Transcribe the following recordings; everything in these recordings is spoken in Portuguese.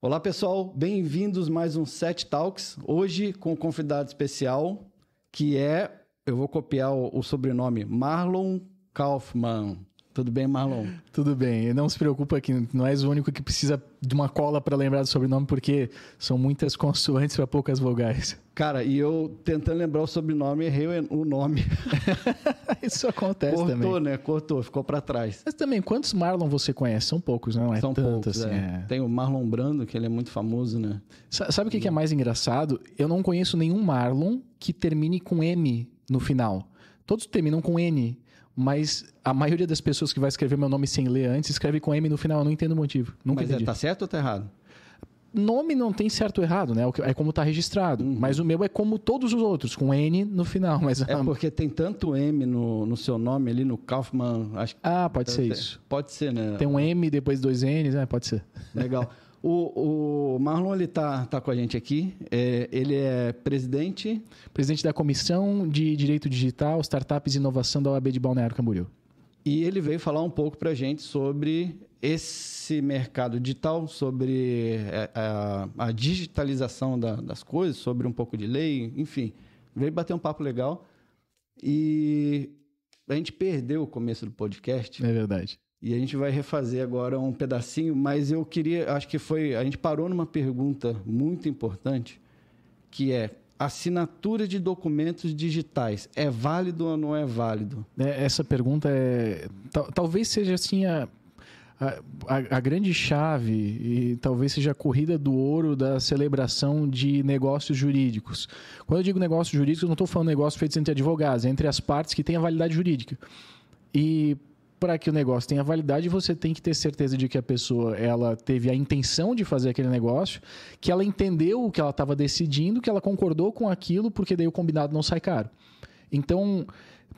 Olá, pessoal. Bem-vindos mais um Set Talks. Hoje com um convidado especial, que é, eu vou copiar o, o sobrenome, Marlon Kaufman. Tudo bem, Marlon? Tudo bem. E não se preocupa que não és o único que precisa de uma cola para lembrar do sobrenome, porque são muitas consoantes para poucas vogais. Cara, e eu tentando lembrar o sobrenome, errei o nome. Isso acontece Cortou, também. Cortou, né? Cortou, ficou para trás. Mas também, quantos Marlon você conhece? São poucos, né? não é? São tanto, poucos, assim, é. É. Tem o Marlon Brando, que ele é muito famoso, né? sabe o que, que é mais engraçado? Eu não conheço nenhum Marlon que termine com M no final. Todos terminam com N mas a maioria das pessoas que vai escrever meu nome sem ler antes escreve com M no final. Eu não entendo o motivo. Nunca mas é, entendi. É, tá certo ou tá errado? Nome não tem certo ou errado, né? É como tá registrado. Uhum. Mas o meu é como todos os outros, com N no final. Mas é a... porque tem tanto M no, no, seu nome ali, no Kaufman. Acho ah, pode ser isso. Pode ser, né? Tem um M depois dois N's, né? Pode ser. Legal. O, o, Marlon ele está tá com a gente aqui. É, ele é presidente. Presidente da Comissão de Direito Digital, Startups e Inovação da OAB de Balneário Camboriú. E ele veio falar um pouco para a gente sobre esse mercado digital, sobre a, é, é, a, a digitalização da, das coisas, sobre um pouco de lei, enfim. Veio bater um papo legal. E a gente perdeu o começo do podcast. É verdade. E a gente vai refazer agora um pedacinho, mas eu queria, acho que foi, a gente parou numa pergunta muito importante, que é assinatura de documentos digitais é válido ou não é válido? É, essa pergunta é tal, talvez seja assim a, a, a, grande chave e talvez seja a corrida do ouro da celebração de negócios jurídicos. Quando eu digo negócios jurídicos, eu não estou falando negócios feitos entre advogados, é entre as partes que têm a validade jurídica. E para que o negócio tenha validade, você tem que ter certeza de que a pessoa ela teve a intenção de fazer aquele negócio, que ela entendeu o que ela estava decidindo, que ela concordou com aquilo, porque daí o combinado não sai caro. Então,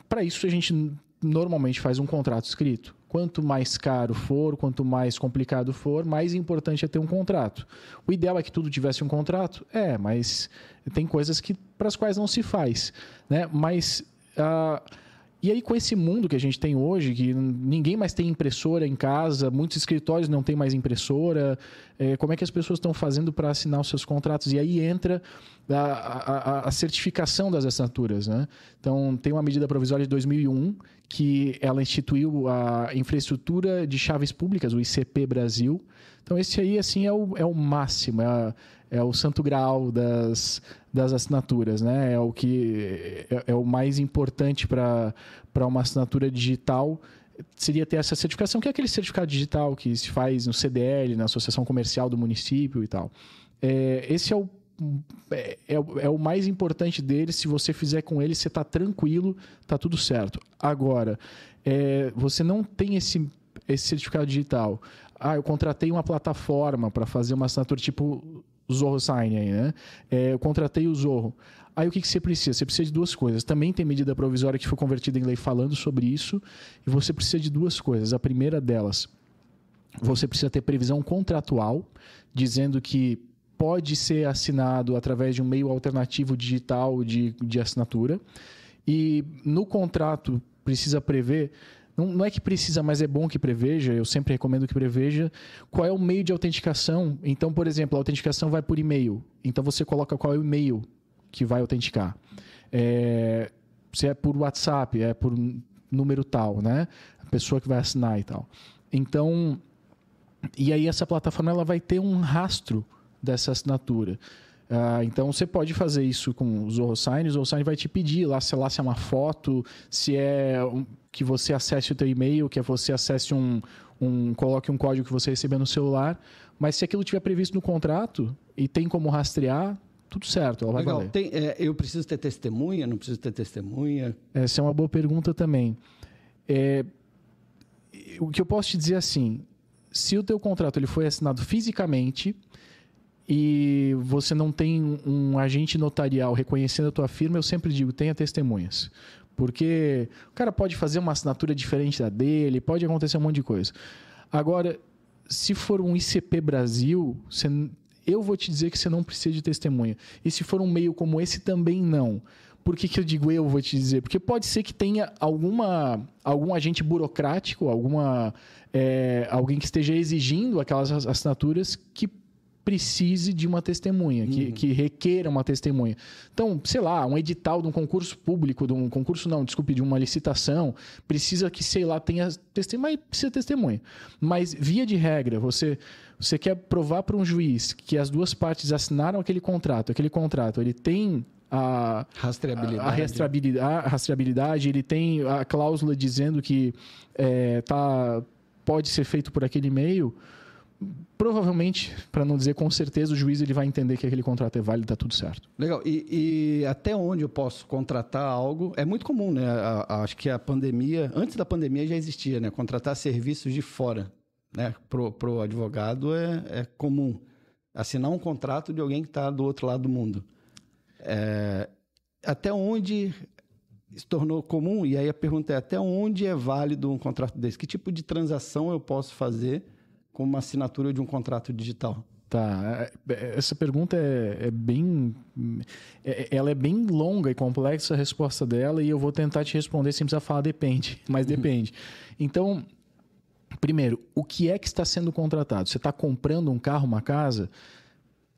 para isso a gente normalmente faz um contrato escrito. Quanto mais caro for, quanto mais complicado for, mais importante é ter um contrato. O ideal é que tudo tivesse um contrato? É, mas tem coisas que para as quais não se faz, né? Mas uh, e aí, com esse mundo que a gente tem hoje, que ninguém mais tem impressora em casa, muitos escritórios não têm mais impressora, é, como é que as pessoas estão fazendo para assinar os seus contratos? E aí entra a, a, a, certificação das assinaturas. Né? Então, tem uma medida provisória de 2001 que ela instituiu a infraestrutura de chaves públicas, o ICP Brasil. Então, esse aí assim é o, é o máximo, é a, é o santo graal das, das assinaturas, né? É o que é, é o mais importante para uma assinatura digital seria ter essa certificação, que é aquele certificado digital que se faz no CDL, na Associação Comercial do Município e tal. É, esse é o é, é, o é mais importante dele. Se você fizer com ele, você está tranquilo, está tudo certo. Agora, é, você não tem esse, esse certificado digital. Ah, eu contratei uma plataforma para fazer uma assinatura tipo Zorro Sign aí, né? É, eu contratei o Zorro. Aí o que, que você precisa? Você precisa de duas coisas. Também tem medida provisória que foi convertida em lei falando sobre isso. E você precisa de duas coisas. A primeira delas, você precisa ter previsão contratual, dizendo que pode ser assinado através de um meio alternativo digital de, de assinatura. E no contrato precisa prever não, não, é que precisa, mas é bom que preveja, eu sempre recomendo que preveja qual é o meio de autenticação. Então, por exemplo, a autenticação vai por e-mail. Então você coloca qual é o e-mail que vai autenticar. É, se é por WhatsApp, é por número tal, né? A pessoa que vai assinar e tal. Então, e aí essa plataforma ela vai ter um rastro dessa assinatura. Ah, então você pode fazer isso com o Sign. o Sign vai te pedir lá se, lá se é uma foto, se é que você acesse o teu e-mail, que é você acesse um, um coloque um código que você receber no celular, mas se aquilo tiver previsto no contrato e tem como rastrear, tudo certo, ela Legal. valer. Tem, é, eu preciso ter testemunha, não preciso ter testemunha? Essa é uma boa pergunta também. É, o que eu posso te dizer é assim, se o teu contrato ele foi assinado fisicamente e você não tem um agente notarial reconhecendo a tua firma, eu sempre digo, tenha testemunhas. Porque o cara pode fazer uma assinatura diferente da dele, pode acontecer um monte de coisa. Agora, se for um ICP Brasil, você, eu vou te dizer que você não precisa de testemunha. E se for um meio como esse, também não. Por que, que eu digo eu vou te dizer? Porque pode ser que tenha alguma, algum agente burocrático, alguma, é, alguém que esteja exigindo aquelas assinaturas que precise de uma testemunha, que, uhum. que requeira uma testemunha. Então, sei lá, um edital de um concurso público, de um concurso não, desculpe, de uma licitação, precisa que, sei lá, tenha testemunha, precisa testemunha. Mas, via de regra, você, você quer provar para um juiz que as duas partes assinaram aquele contrato, aquele contrato, ele tem a rastreabilidade. A, rastreabilidade, a rastreabilidade, ele tem a cláusula dizendo que é, tá, pode ser feito por aquele meio provavelmente, para não dizer com certeza, o juiz ele vai entender que aquele contrato é válido, tá tudo certo. Legal. E, e até onde eu posso contratar algo? É muito comum, né? A, a, acho que a pandemia, antes da pandemia já existia, né? Contratar serviços de fora, né? Pro, pro advogado é, é comum assinar um contrato de alguém que está do outro lado do mundo. É, até onde se tornou comum? E aí a pergunta é: até onde é válido um contrato desse? Que tipo de transação eu posso fazer? como uma assinatura de um contrato digital? Tá, é, é, essa pergunta é, é bem. É, é, ela é bem longa e complexa a resposta dela, e eu vou tentar te responder sem precisar falar depende, mas depende. Então, primeiro, o que é que está sendo contratado? Você está comprando um carro, uma casa?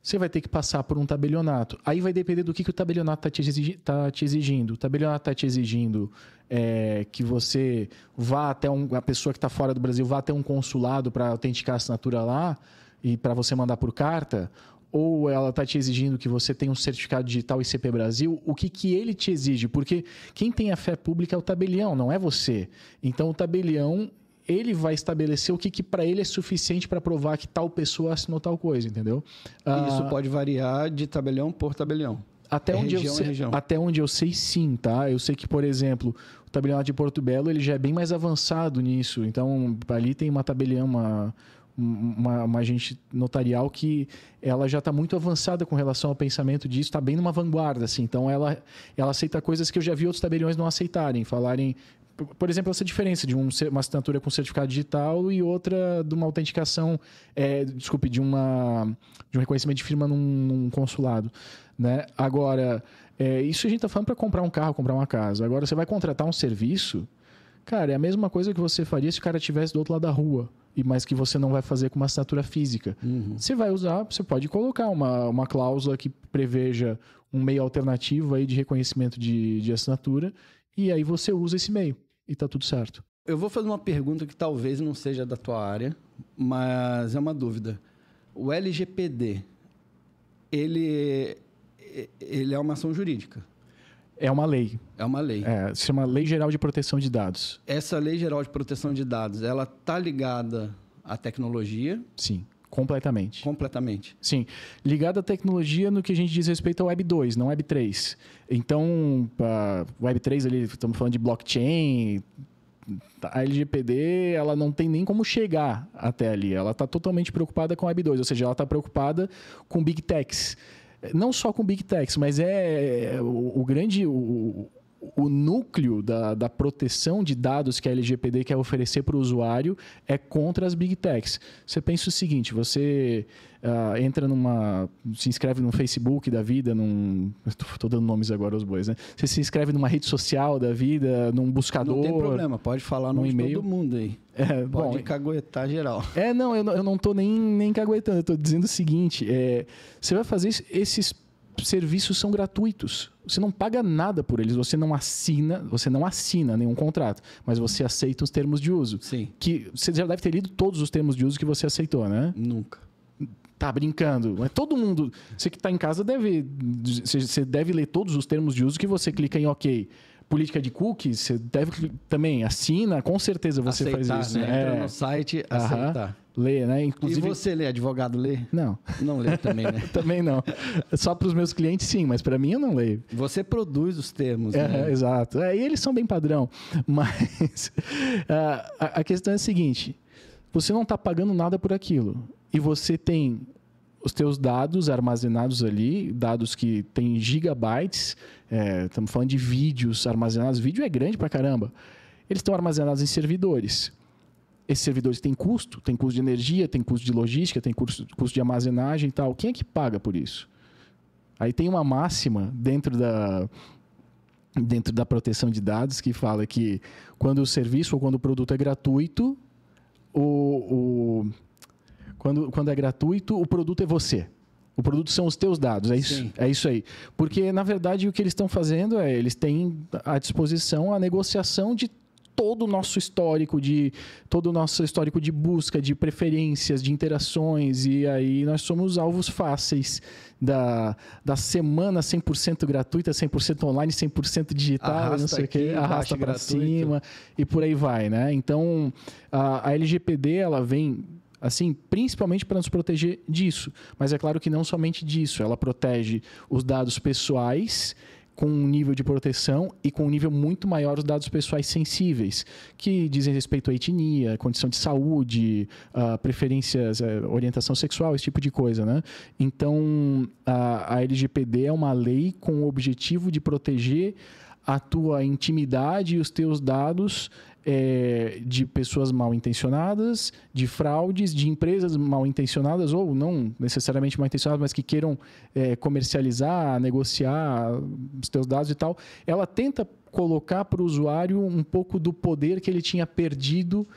você vai ter que passar por um tabelionato. Aí vai depender do que, que o tabelionato está te, exigi tá te, exigindo. O tabelionato está te exigindo é, que você vá até um, a pessoa que está fora do Brasil vá até um consulado para autenticar a assinatura lá e para você mandar por carta. Ou ela está te exigindo que você tenha um certificado digital ICP Brasil, o que, que ele te exige? Porque quem tem a fé pública é o tabelião, não é você. Então o tabelião ele vai estabelecer o que, que para ele é suficiente para provar que tal pessoa assinou tal coisa, entendeu? E ah, isso ah, pode variar de tabelião por tabelião. Até, é onde região, eu sei, região. até onde eu sei, sim, tá? Eu sei que, por exemplo, o tabelião de Porto Belo ele já é bem mais avançado nisso. Então, ali tem uma tabelião, uma, uma, uma agente notarial que ela já está muito avançada com relação ao pensamento disso, está bem numa vanguarda, assim. Então, ela, ela aceita coisas que eu já vi outros tabeliões não aceitarem, falarem por exemplo, essa diferença de um, uma assinatura com certificado digital e outra de uma autenticação, é, desculpe, de, uma, de um reconhecimento de firma num, num consulado. Né? Agora, é, isso a gente está falando para comprar um carro, comprar uma casa. Agora, você vai contratar um serviço, cara, é a mesma coisa que você faria se o cara estivesse do outro lado da rua e mas que você não vai fazer com uma assinatura física. Uhum. Você vai usar, você pode colocar uma, uma cláusula que preveja um meio alternativo aí de reconhecimento de, de assinatura e aí você usa esse meio e tá tudo certo. Eu vou fazer uma pergunta que talvez não seja da tua área, mas é uma dúvida. O LGPD, ele, ele é uma ação jurídica. É uma lei. É uma lei. É, se chama Lei Geral de Proteção de Dados. Essa Lei Geral de Proteção de Dados, ela tá ligada à tecnologia? Sim. Completamente. Completamente. Sim. Ligado à tecnologia no que a gente diz respeito ao Web 2, não Web 3. Então, Web 3 ali, estamos falando de blockchain, a LGPD ela não tem nem como chegar até ali. Ela está totalmente preocupada com Web 2, ou seja, ela está preocupada com Big Techs. Não só com Big Techs, mas é, é o, o grande. O, o núcleo da, da proteção de dados que a LGPD quer oferecer para o usuário é contra as big techs. Você pensa o seguinte: você uh, entra numa. se inscreve no Facebook da vida, num. Estou dando nomes agora aos bois, né? Você se inscreve numa rede social da vida, num buscador. Não tem problema, pode falar no e-mail. todo mundo aí. É, Pode bom, caguetar geral. É, não, eu não, eu não tô nem, nem caguetando, eu tô dizendo o seguinte: é, você vai fazer esses serviços são gratuitos. Você não paga nada por eles, você não assina, você não assina nenhum contrato, mas você aceita os termos de uso. Sim. Que você já deve ter lido todos os termos de uso que você aceitou, né? Nunca. Tá brincando. Mas todo mundo, você que está em casa deve, você deve ler todos os termos de uso que você clica em OK política de cookies, você deve também assina, com certeza você aceitar, faz né? isso. Né? É. no site, aceitar. Lê, né? Inclusive... E você lê, advogado lê? Não. Não lê também, né? também não. Só para os meus clientes, sim, mas para mim eu não leio. Você produz os termos, né? é, né? exato. É, e eles são bem padrão. Mas ah, a questão é a seguinte: você não está pagando nada por aquilo. E você tem os teus dados armazenados ali, dados que tem gigabytes, estamos é, falando de vídeos armazenados, vídeo é grande pra caramba, eles estão armazenados em servidores. Esses servidores têm custo, tem custo de energia, tem custo de logística, tem custo, custo de armazenagem e tal. Quem é que paga por isso? Aí tem uma máxima dentro da, dentro da proteção de dados que fala que quando o serviço ou quando o produto é gratuito, o, o quando, quando é gratuito, o produto é você. O produto são os teus dados, é isso, é isso aí. Porque, na verdade, o que eles estão fazendo é, eles têm à disposição a negociação de todo o nosso histórico de todo o nosso histórico de busca, de preferências, de interações e aí nós somos alvos fáceis da, da semana 100% gratuita, 100% online, 100% digital, arrasta não sei o quê, arrasta para cima e por aí vai, né? Então, a, a LGPD ela vem assim, principalmente para nos proteger disso. Mas é claro que não somente disso, ela protege os dados pessoais com um nível de proteção e com um nível muito maior os dados pessoais sensíveis, que dizem respeito à etnia, condição de saúde, ah, preferências, eh, orientação sexual, esse tipo de coisa. Né? Então, a, a LGPD é uma lei com o objetivo de proteger a tua intimidade e os teus dados é, de pessoas mal intencionadas, de fraudes, de empresas mal intencionadas ou não necessariamente mal intencionadas, mas que queiram é, comercializar, negociar os teus dados e tal, ela tenta colocar para o usuário um pouco do poder que ele tinha perdido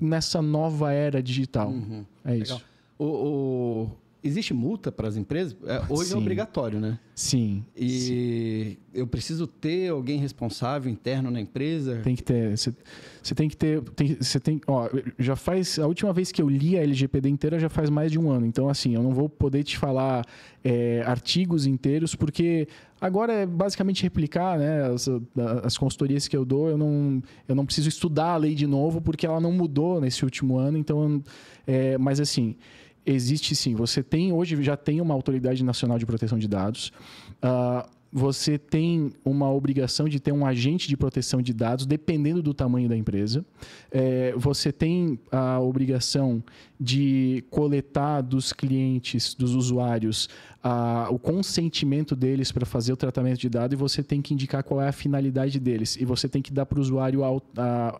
nessa nova era digital. Uhum. É Legal. isso. O, o, Existe multa para as empresas? É, ah, hoje é Sim. é obrigatório, né? Sim. E Sim. eu preciso ter alguém responsável interno na empresa? Tem que ter. Você tem que ter. Você tem, tem, Ó, já faz. A última vez que eu li a LGPD inteira já faz mais de um ano. Então, assim, eu não vou poder te falar é, artigos inteiros, porque agora é basicamente replicar, né? As, as consultorias que eu dou, eu não, eu não preciso estudar a lei de novo, porque ela não mudou nesse último ano. Então, é, mas assim existe sim. Você tem hoje já tem uma autoridade nacional de proteção de dados. Uh, você tem uma obrigação de ter um agente de proteção de dados, dependendo do tamanho da empresa. É, você tem a obrigação de coletar dos clientes, dos usuários, a, o consentimento deles para fazer o tratamento de dados e você tem que indicar qual é a finalidade deles. E você tem que dar para o usuário a,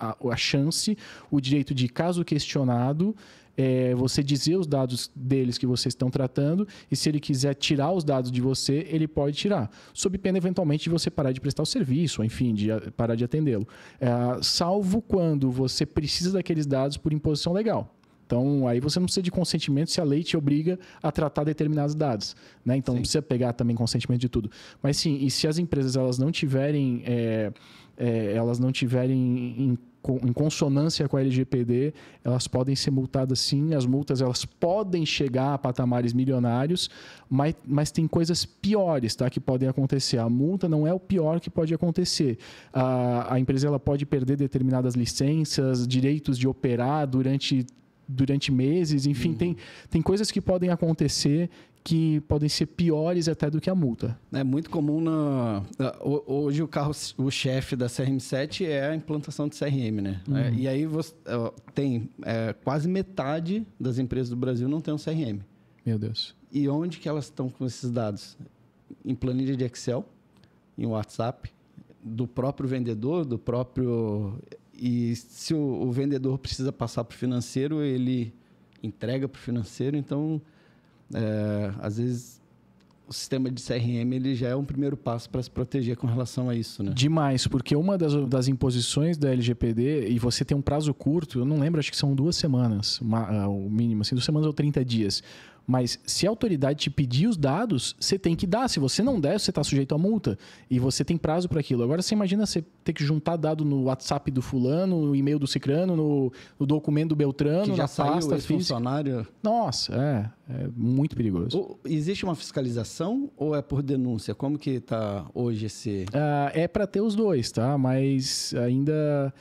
a, a, chance, o direito de, caso questionado, é, você dizer os dados deles que vocês estão tratando e se ele quiser tirar os dados de você, ele pode tirar, sob pena eventualmente de você parar de prestar o serviço, ou enfim, de parar de atendê-lo. É, salvo quando você precisa daqueles dados por imposição legal. Então, aí você não precisa de consentimento se a lei te obriga a tratar determinados dados. Né? Então, sim. não precisa pegar também consentimento de tudo. Mas sim, e se as empresas elas não tiverem é, é, elas não tiverem em, em consonância com a LGPD, elas podem ser multadas sim, as multas elas podem chegar a patamares milionários, mas, mas tem coisas piores tá, que podem acontecer. A multa não é o pior que pode acontecer. A, a empresa ela pode perder determinadas licenças, direitos de operar durante durante meses, enfim, uhum. tem, tem coisas que podem acontecer que podem ser piores até do que a multa. É muito comum na hoje o carro o chefe da CRM7 é a implantação de CRM, né? Uhum. É, e aí você tem é, quase metade das empresas do Brasil não tem um CRM. Meu Deus. E onde que elas estão com esses dados? Em planilha de Excel, em WhatsApp, do próprio vendedor, do próprio e se o, o vendedor precisa passar para o financeiro, ele entrega para o financeiro, então é, às vezes o sistema de CRM ele já é um primeiro passo para se proteger com relação a isso, né? Demais, porque uma das, das imposições da LGPD, e você tem um prazo curto, eu não lembro, acho que são duas semanas, uma, uh, ah, o mínimo, assim, duas semanas ou 30 dias. Mas se a autoridade te pedir os dados, você tem que dar. Se você não der, você está sujeito a multa. E você tem prazo para aquilo. Agora você imagina você ter que juntar dado no WhatsApp do fulano, no e-mail do Cicrano, no, no documento do Beltrano, que já na saiu pasta funcionário. Nossa, é, é muito perigoso. O, existe uma fiscalização ou é por denúncia? Como que está hoje esse. Uh, é para ter os dois, tá? Mas ainda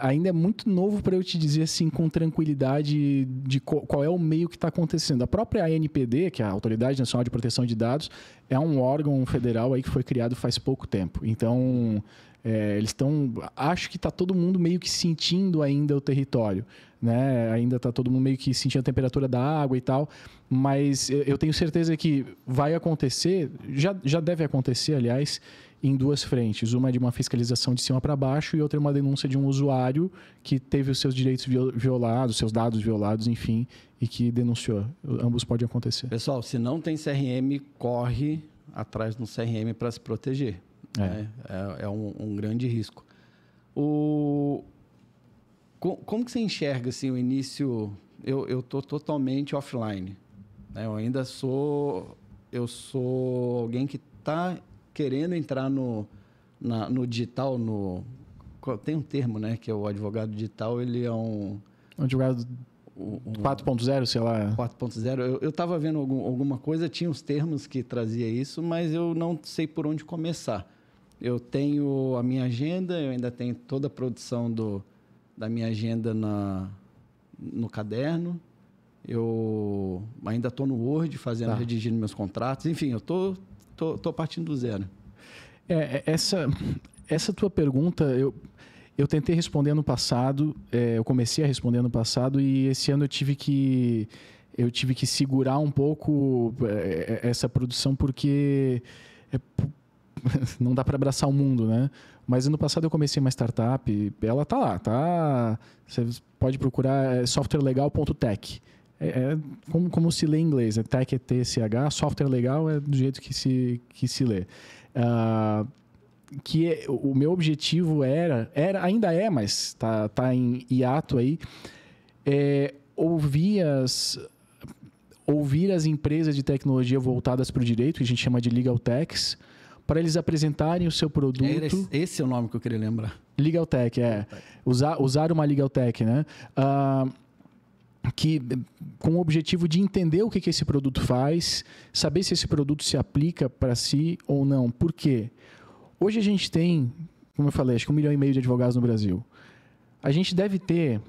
ainda é muito novo para eu te dizer assim com tranquilidade de qual é o meio que está acontecendo. A própria ANPD, que é a Autoridade Nacional de Proteção de Dados, é um órgão federal aí que foi criado faz pouco tempo. Então, é, eles estão. Acho que está todo mundo meio que sentindo ainda o território. Né? Ainda está todo mundo meio que sentindo a temperatura da água e tal. Mas eu tenho certeza que vai acontecer, já, já deve acontecer, aliás, em duas frentes. Uma é de uma fiscalização de cima para baixo e outra é uma denúncia de um usuário que teve os seus direitos violados, seus dados violados, enfim, e que denunciou. Ambos podem acontecer. Pessoal, se não tem CRM, corre atrás do CRM para se proteger. É, né? é, é um, um, grande risco. O... Como, como que você enxerga assim, o início? Eu, eu tô totalmente offline. Né? Eu ainda sou... Eu sou alguém que está querendo entrar no, na, no digital, no... Tem um termo, né? Que é o advogado digital, ele é um... Um advogado 4.0, sei lá. 4.0. Eu estava vendo algum, alguma coisa, tinha uns termos que trazia isso, mas eu não sei por onde começar eu tenho a minha agenda, eu ainda tenho toda a produção do, da minha agenda na, no caderno. Eu ainda estou no Word fazendo, tá. redigindo meus contratos. Enfim, eu estou tô, tô, tô, partindo do zero. É, é, essa, essa tua pergunta, eu, eu tentei responder no passado, é, eu comecei a responder no passado e esse ano eu tive que, eu tive que segurar um pouco é, é, essa produção porque... É, não dá para abraçar o mundo, né? Mas ano passado eu comecei uma startup, ela tá lá, tá? Você pode procurar é, softwarelegal.tech. É, é como, como, se lê em inglês, é Tech é T-C-H, software legal é do jeito que se, que se lê. Uh, que é, o meu objetivo era, era ainda é, mas tá, tá em hiato aí, é, ouvir as ouvir as empresas de tecnologia voltadas para o direito, que a gente chama de legal techs, para eles apresentarem o seu produto. Era esse é o nome que eu queria lembrar. Legal Tech, é. Usar, usar uma Legal Tech, né? Uh, que com o objetivo de entender o que, que esse produto faz, saber se esse produto se aplica para si ou não. Por quê? Hoje a gente tem, como eu falei, acho que um milhão e meio de advogados no Brasil. A gente deve ter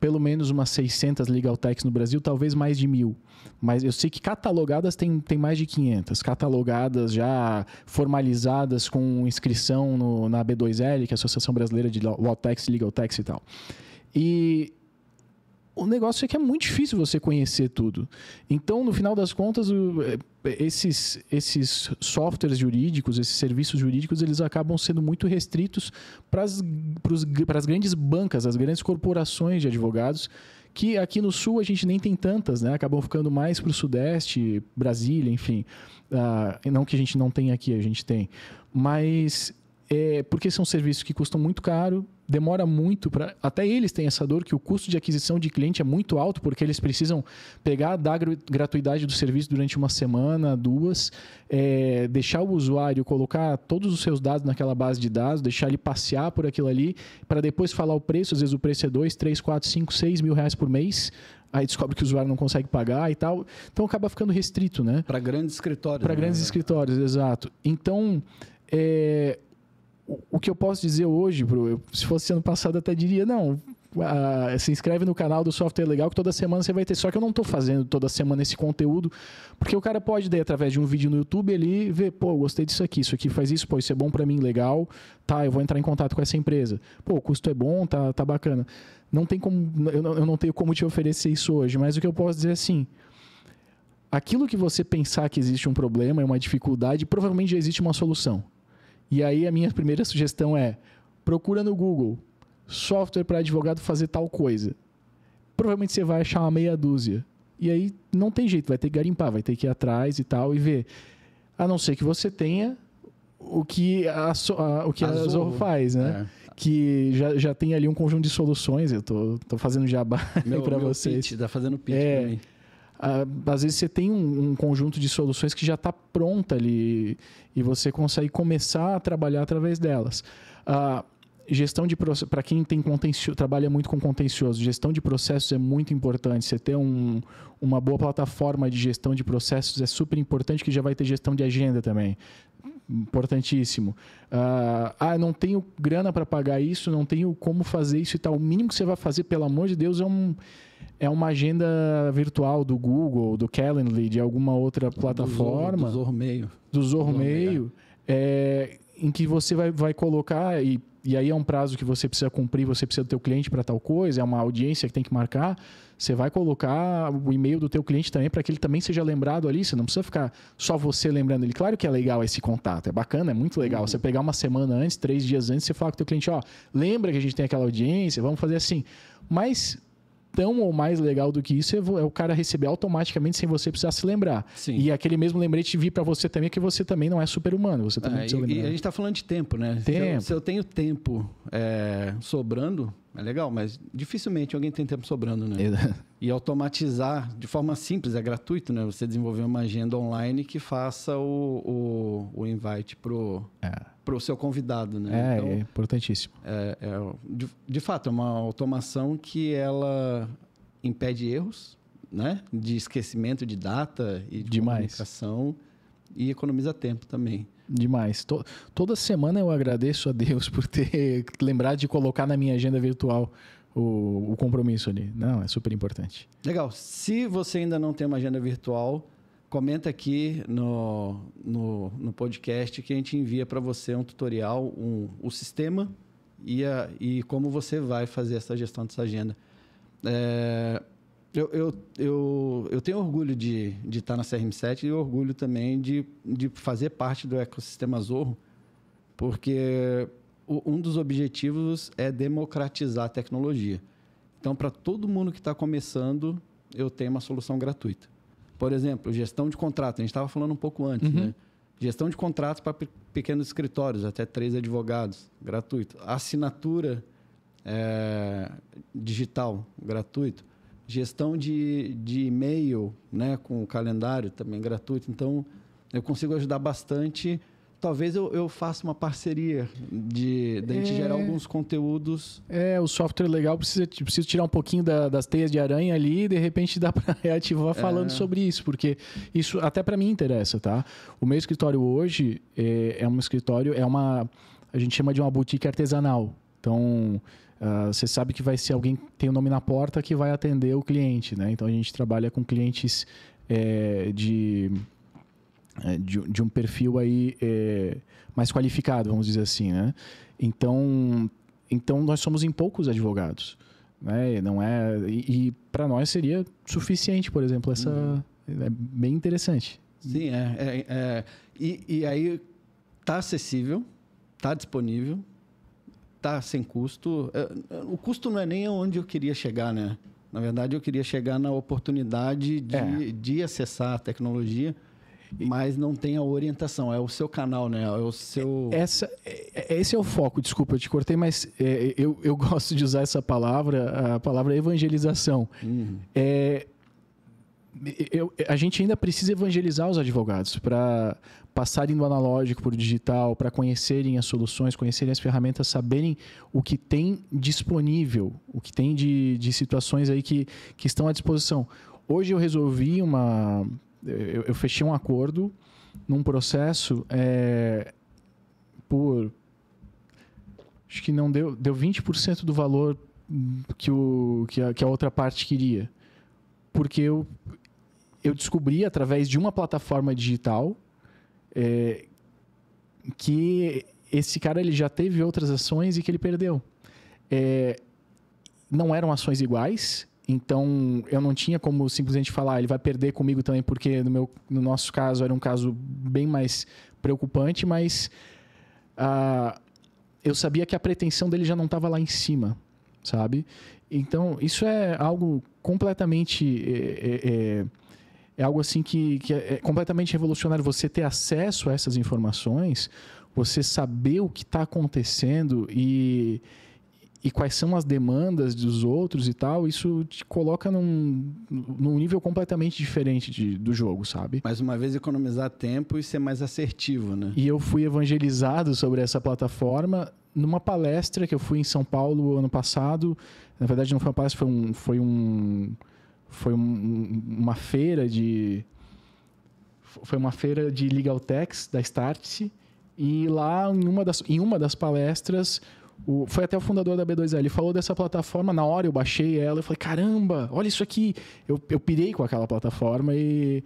pelo menos umas 600 legal techs no Brasil, talvez mais de mil. Mas eu sei que catalogadas tem, tem mais de 500. Catalogadas já formalizadas com inscrição no, na B2L, que é a Associação Brasileira de Law Techs, Legal Techs e tal. E o negócio é que é muito difícil você conhecer tudo. Então, no final das contas, é, esses, esses softwares jurídicos, esses serviços jurídicos, eles acabam sendo muito restritos para as grandes bancas, as grandes corporações de advogados, que aqui no sul a gente nem tem tantas, né? Acabam ficando mais para o sudeste, Brasília, enfim. Ah, não que a gente não tenha aqui, a gente tem. Mas é porque são serviços que custam muito caro, demora muito para. Até eles têm essa dor que o custo de aquisição de cliente é muito alto, porque eles precisam pegar, dar gratuidade do serviço durante uma semana, duas, é, deixar o usuário colocar todos os seus dados naquela base de dados, deixar ele passear por aquilo ali, para depois falar o preço. Às vezes o preço é 2, 3, 4, 5, 6 mil reais por mês aí descobre que o usuário não consegue pagar e tal. Então acaba ficando restrito, né? Para grandes escritórios. Para né? grandes escritórios, exato. Então, é, o que eu posso dizer hoje, Bru, se fosse ano passado, até diria, não, uh, se inscreve no canal do Software Legal que toda semana você vai ter. Só que eu não estou fazendo toda semana esse conteúdo, porque o cara pode, daí, através de um vídeo no YouTube, ele ver, pô, gostei disso aqui, isso aqui faz isso, pô, isso é bom para mim, legal, tá, eu vou entrar em contato com essa empresa. Pô, o custo é bom, tá, tá bacana. Não tem como, eu não, eu não tenho como te oferecer isso hoje, mas o que eu posso dizer é assim, aquilo que você pensar que existe um problema, é uma dificuldade, provavelmente já existe uma solução. E aí a minha primeira sugestão é: procura no Google software para advogado fazer tal coisa. Provavelmente você vai achar uma meia dúzia. E aí não tem jeito, vai ter que garimpar, vai ter que ir atrás e tal e ver. A não ser que você tenha o que a, a o que a, a Zorro faz, né? É que já, já tem ali um conjunto de soluções. Eu tô, tô fazendo jabá para vocês. Pitch, tá fazendo pitch é, mim. Ah, às vezes você tem um, um conjunto de soluções que já está pronta ali e você consegue começar a trabalhar através delas. Uh, gestão de para quem tem contencio, trabalha muito com contencioso, gestão de processos é muito importante. Você ter um, uma boa plataforma de gestão de processos é super importante, que já vai ter gestão de agenda também importantíssimo. Uh, ah, não tenho grana para pagar isso, não tenho como fazer isso e tal. O mínimo que você vai fazer, pelo amor de Deus, é, um, é uma agenda virtual do Google, do Calendly, de alguma outra plataforma. Do Zorro, Meio. Do Zorro Meio. É, em que você vai, vai colocar e e aí é um prazo que você precisa cumprir, você precisa do teu cliente para tal coisa, é uma audiência que tem que marcar, você vai colocar o e-mail do teu cliente também para que ele também seja lembrado ali, você não precisa ficar só você lembrando ele. Claro que é legal esse contato, é bacana, é muito legal. Uhum. Você pegar uma semana antes, três dias antes, você fala com o teu cliente, ó, lembra que a gente tem aquela audiência, vamos fazer assim. Mas tão ou mais legal do que isso é, é o cara receber automaticamente sem você precisar se lembrar. Sim. E aquele mesmo lembrete vir para você também, que você também não é super-humano. Você também é, precisa e, lembrar. E a gente está falando de tempo, né? Tempo. Se, eu, se eu tenho tempo é, sobrando, é legal, mas dificilmente alguém tem tempo sobrando, né? e automatizar de forma simples, é gratuito, né? Você desenvolver uma agenda online que faça o, o, o invite pro, é. pro seu convidado, né? É, é então, é importantíssimo. É, é de, de, fato, é uma automação que ela impede erros, né? De esquecimento de data e de Demais. comunicação e economiza tempo também. Demais. To toda semana eu agradeço a Deus por ter lembrado de colocar na minha agenda virtual o, o compromisso ali. Não, é super importante. Legal. Se você ainda não tem uma agenda virtual, comenta aqui no, no, no podcast que a gente envia para você um tutorial, um, o sistema e, a, e como você vai fazer essa gestão dessa agenda. É, eu, eu, eu, eu tenho orgulho de, de estar na CRM7 e orgulho também de, de fazer parte do ecossistema Zorro, porque um dos objetivos é democratizar a tecnologia. Então, para todo mundo que está começando, eu tenho uma solução gratuita. Por exemplo, gestão de contrato. A gente estava falando um pouco antes, uhum. né? Gestão de contratos para pequenos escritórios, até três advogados, gratuito. Assinatura é, digital, gratuito gestão de, de e-mail, né, com o calendário também gratuito. Então, eu consigo ajudar bastante. Talvez eu, eu faça uma parceria de, de gente gerar é. alguns conteúdos. É, o software é legal precisa, precisa tirar um pouquinho da, das teias de aranha ali e de repente dá para reativar falando é... sobre isso, porque isso até para mim interessa, tá? O meu escritório hoje é, é um escritório, é uma. A gente chama de uma boutique artesanal. Então, ah, você sabe que vai ser alguém que tem o um nome na porta que vai atender o cliente, né? Então a gente trabalha com clientes é, de, é, de, de, um perfil aí é, mais qualificado, vamos dizer assim, né? Então, então nós somos em poucos advogados, né? Não é e, e para nós seria suficiente, por exemplo, essa uhum. é bem interessante. Sim, é, é, é e, e aí tá acessível, tá disponível, tá sem custo. É, o custo não é nem onde eu queria chegar, né? Na verdade, eu queria chegar na oportunidade de, é. de acessar a tecnologia, mas não tem a orientação. É o seu canal, né? É o seu. É, essa, é, esse é o foco, desculpa, eu te cortei, mas é, eu, eu gosto de usar essa palavra, a palavra evangelização. Uhum. É, eu, a gente ainda precisa evangelizar os advogados para passarem do analógico para o digital, para conhecerem as soluções, conhecerem as ferramentas, saberem o que tem disponível, o que tem de, de situações aí que, que estão à disposição. Hoje eu resolvi uma. Eu, eu fechei um acordo num processo é, por. Acho que não deu, deu 20% do valor que, o, que, a, que a outra parte queria. Porque eu, eu descobri através de uma plataforma digital é, que esse cara ele já teve outras ações e que ele perdeu. É, não eram ações iguais, então eu não tinha como simplesmente falar ah, ele vai perder comigo também, porque no, meu, no nosso caso era um caso bem mais preocupante, mas ah, eu sabia que a pretensão dele já não estava lá em cima, sabe? Então isso é algo completamente. É, é, é é algo assim que, que é completamente revolucionário você ter acesso a essas informações, você saber o que está acontecendo e, e quais são as demandas dos outros e tal, isso te coloca num, num nível completamente diferente de, do jogo, sabe? Mais uma vez, economizar tempo e ser mais assertivo, né? E eu fui evangelizado sobre essa plataforma numa palestra que eu fui em São Paulo ano passado. Na verdade, não foi uma palestra, foi um. Foi um foi um, uma feira de foi uma feira de legal techs da Start e lá em uma das, em uma das palestras o, foi até o fundador da B2L, ele falou dessa plataforma, na hora eu baixei ela, eu falei, caramba, olha isso aqui. Eu, eu pirei com aquela plataforma e,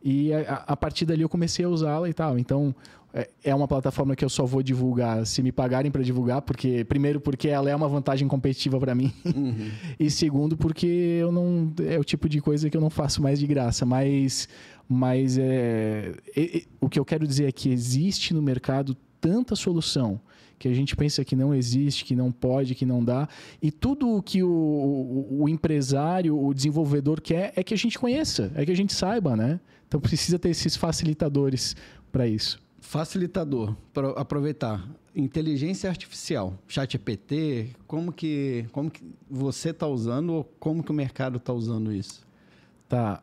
e a, a partir dali eu comecei a usá-la e tal. Então, é, é uma plataforma que eu só vou divulgar se me pagarem para divulgar, porque primeiro porque ela é uma vantagem competitiva para mim uhum. e segundo porque eu não é o tipo de coisa que eu não faço mais de graça, mas mas é, é, é o que eu quero dizer é que existe no mercado tanta solução que a gente pensa que não existe, que não pode, que não dá. E tudo o que o, o, o, empresário, o desenvolvedor quer é que a gente conheça, é que a gente saiba, né? Então precisa ter esses facilitadores para isso facilitador para aproveitar inteligência artificial, chat EPT, como que, como que você está usando ou como que o mercado está usando isso? Tá,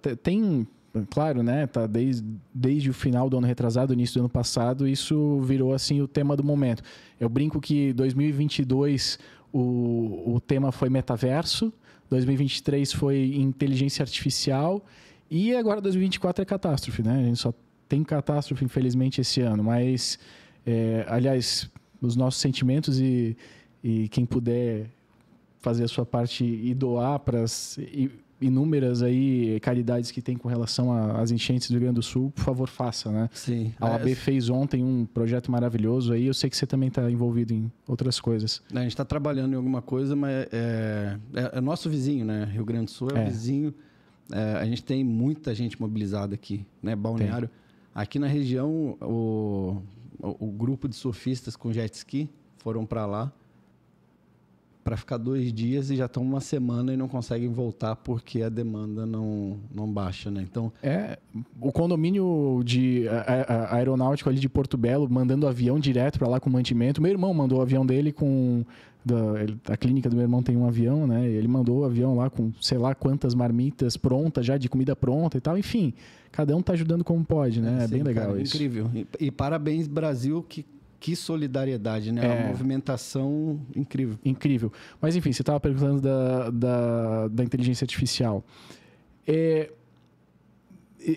uh, tem, claro, né, tá desde, desde o final do ano retrasado, início do ano passado, isso virou assim o tema do momento. Eu brinco que 2022 o, o tema foi metaverso, 2023 foi inteligência artificial e agora 2024 é catástrofe, né? A gente só tem catástrofe, infelizmente, esse ano, mas, é, aliás, os nossos sentimentos e, e quem puder fazer a sua parte e doar para as inúmeras aí caridades que tem com relação às enchentes do Rio Grande do Sul, por favor, faça, né? Sim. A OAB é... fez ontem um projeto maravilhoso aí, eu sei que você também está envolvido em outras coisas. a gente está trabalhando em alguma coisa, mas é, é, é, nosso vizinho, né? Rio Grande do Sul é, é. vizinho. É, a gente tem muita gente mobilizada aqui, né? Balneário. Tem Aqui na região, o, o, grupo de surfistas com jet ski foram para lá para ficar dois dias e já estão uma semana e não conseguem voltar porque a demanda não, não baixa, né? Então é o condomínio de a, a, aeronáutico ali de Porto Belo mandando avião direto para lá com mantimento. Meu irmão mandou o avião dele com da, a clínica do meu irmão tem um avião, né? Ele mandou o avião lá com sei lá quantas marmitas prontas, já de comida pronta e tal. Enfim, cada um tá ajudando como pode, né? É, é bem legal cara, é isso. Incrível. E, e, parabéns, Brasil, que, que solidariedade, né? É. Uma movimentação incrível. Incrível. Mas enfim, você estava perguntando da, da, da, inteligência artificial. É,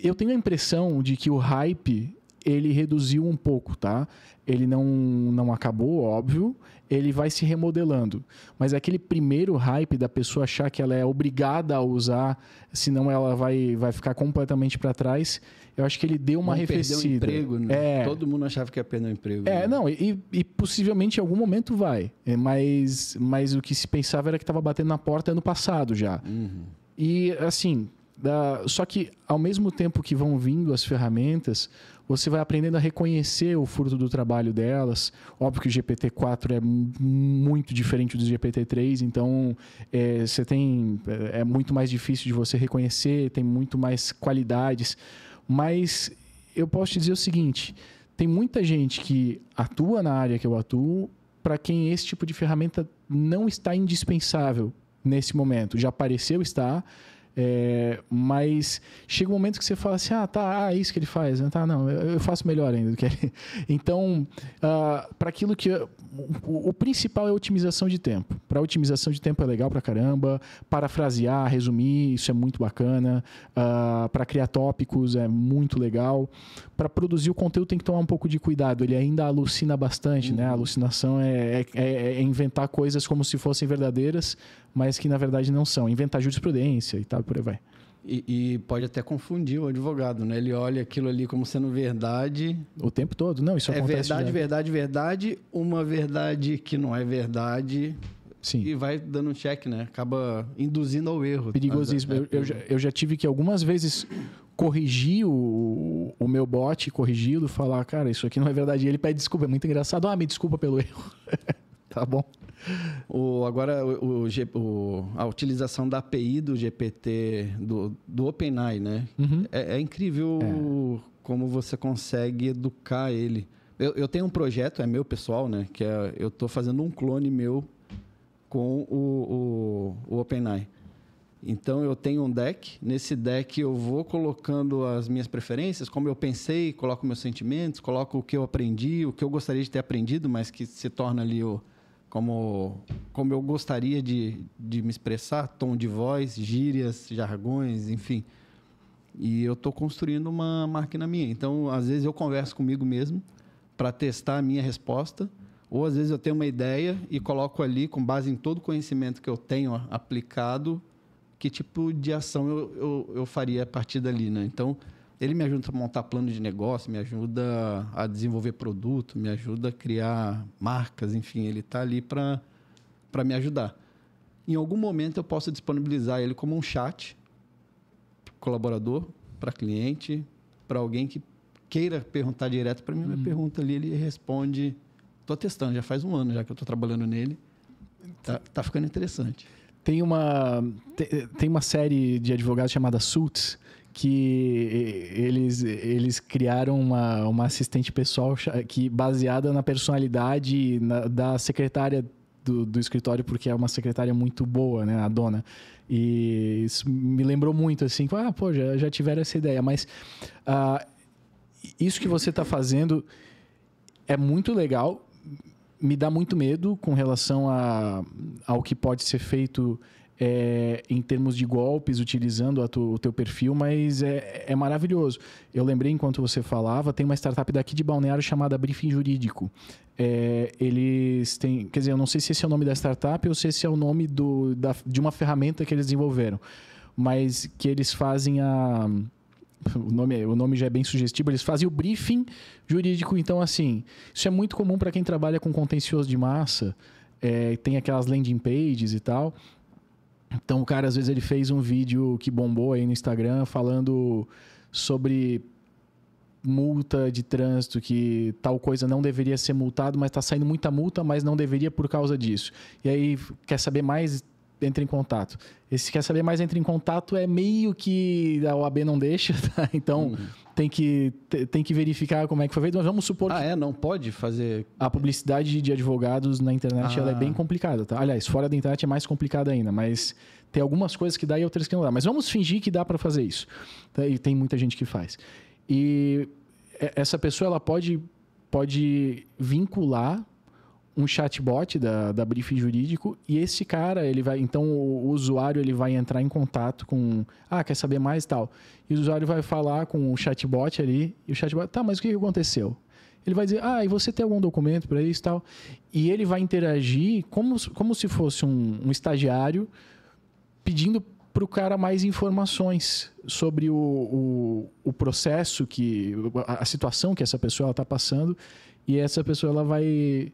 eu tenho a impressão de que o hype ele reduziu um pouco, tá? Ele não, não acabou, óbvio ele vai se remodelando. Mas aquele primeiro hype da pessoa achar que ela é obrigada a usar, senão ela vai, vai ficar completamente para trás, eu acho que ele deu uma não arrefecida. Perdeu emprego, né? É. Todo mundo achava que ia perder o emprego. É, né? não, e, e, possivelmente em algum momento vai. É, mas, mas o que se pensava era que estava batendo na porta ano passado já. Uhum. E assim, da, só que ao mesmo tempo que vão vindo as ferramentas, você vai aprendendo a reconhecer o furto do trabalho delas. Óbvio que o GPT-4 é muito diferente do GPT-3, então é, você tem, é, é muito mais difícil de você reconhecer, tem muito mais qualidades. Mas eu posso te dizer o seguinte: tem muita gente que atua na área que eu atuo, para quem esse tipo de ferramenta não está indispensável nesse momento. Já apareceu, está, é, mas chega um momento que você fala assim: ah, tá, ah, é isso que ele faz, né? tá, não, eu faço melhor ainda do que ele. Então, ah, para aquilo que. o, o, principal é a otimização de tempo. Para otimização de tempo é legal para caramba, parafrasear, resumir, isso é muito bacana. Ah, para criar tópicos é muito legal. Para produzir o conteúdo tem que tomar um pouco de cuidado, ele ainda alucina bastante, né? uhum. né? A alucinação é, é, é, é inventar coisas como se fossem verdadeiras, mas que na verdade não são. Inventar jurisprudência e tal sabe? Por aí vai. E, e, pode até confundir o advogado, né? Ele olha aquilo ali como sendo verdade. O tempo todo, não, isso é acontece. É verdade, já. verdade, verdade, uma verdade que não é verdade. Sim. E vai dando um cheque, né? Acaba induzindo ao erro. Perigosíssimo. É, eu, eu, é, já, eu já tive que algumas vezes corrigir o, o meu bot, corrigi-lo, falar, cara, isso aqui não é verdade. E ele pede desculpa, é muito engraçado. Ah, me desculpa pelo erro. tá bom o, agora, o, o, a utilização da API do GPT, do, do OpenAI, né? Uhum. É, é, incrível é. como você consegue educar ele. Eu, eu, tenho um projeto, é meu pessoal, né? Que é, eu estou fazendo um clone meu com o, o, o OpenAI. Então eu tenho um deck, nesse deck eu vou colocando as minhas preferências, como eu pensei, coloco meus sentimentos, coloco o que eu aprendi, o que eu gostaria de ter aprendido, mas que se torna ali o, como, como eu gostaria de, de me expressar, tom de voz, gírias, jargões, enfim. E eu estou construindo uma máquina minha. Então, às vezes, eu converso comigo mesmo para testar a minha resposta, ou às vezes eu tenho uma ideia e coloco ali, com base em todo o conhecimento que eu tenho aplicado, que tipo de ação eu, eu, eu faria a partir dali. Né? Então, ele me ajuda a montar plano de negócio, me ajuda a desenvolver produto, me ajuda a criar marcas, enfim, ele está ali para me ajudar. Em algum momento eu posso disponibilizar ele como um chat colaborador, para cliente, para alguém que queira perguntar direto para mim, uhum. pergunta ali, ele responde. Estou testando, já faz um ano já que eu estou trabalhando nele. Tá, tá ficando interessante. Tem uma, tem uma série de advogados chamada Suits, que eles, eles criaram uma, uma assistente pessoal que baseada na personalidade na, da secretária do, do, escritório, porque é uma secretária muito boa, né, a dona. E isso me lembrou muito, assim, ah, pô, já, já tiveram essa ideia. Mas ah, isso que você está fazendo é muito legal, me dá muito medo com relação a, ao que pode ser feito é, em termos de golpes, utilizando tu, o teu perfil, mas é, é, maravilhoso. Eu lembrei, enquanto você falava, tem uma startup daqui de Balneário chamada Briefing Jurídico. É, eles têm, quer dizer, eu não sei se esse é o nome da startup ou se esse é o nome do, da, de uma ferramenta que eles desenvolveram, mas que eles fazem a o nome, o nome já é bem sugestivo, eles fazem o briefing jurídico. Então, assim, isso é muito comum para quem trabalha com contencioso de massa, é, tem aquelas landing pages e tal. Então o cara, às vezes, ele fez um vídeo que bombou aí no Instagram falando sobre multa de trânsito, que tal coisa não deveria ser multado, mas está saindo muita multa, mas não deveria por causa disso. E aí quer saber mais entre em contato. Esse quer saber mais, entre em contato, é meio que a OAB não deixa, tá? Então uhum. tem, que, tem que verificar como é que foi feito, mas vamos supor ah, que. Ah, é? Não pode fazer. A publicidade de advogados na internet ah. ela é ah. bem complicada, tá? Aliás, fora da internet é mais complicada ainda, mas tem algumas coisas que dá e outras que não dá. Mas vamos fingir que dá para fazer isso. Tá? E tem muita gente que faz. E essa pessoa ela pode, pode vincular um chatbot da, da Brief Jurídico e esse cara, ele vai, então o, o usuário ele vai entrar em contato com, ah, quer saber mais tal. E o usuário vai falar com o chatbot ali e o chatbot, tá, mas o que aconteceu? Ele vai dizer, ah, e você tem algum documento para isso tal? E ele vai interagir como, como se fosse um, um estagiário pedindo para o cara mais informações sobre o, o, o processo que a, a situação que essa pessoa está passando e essa pessoa ela vai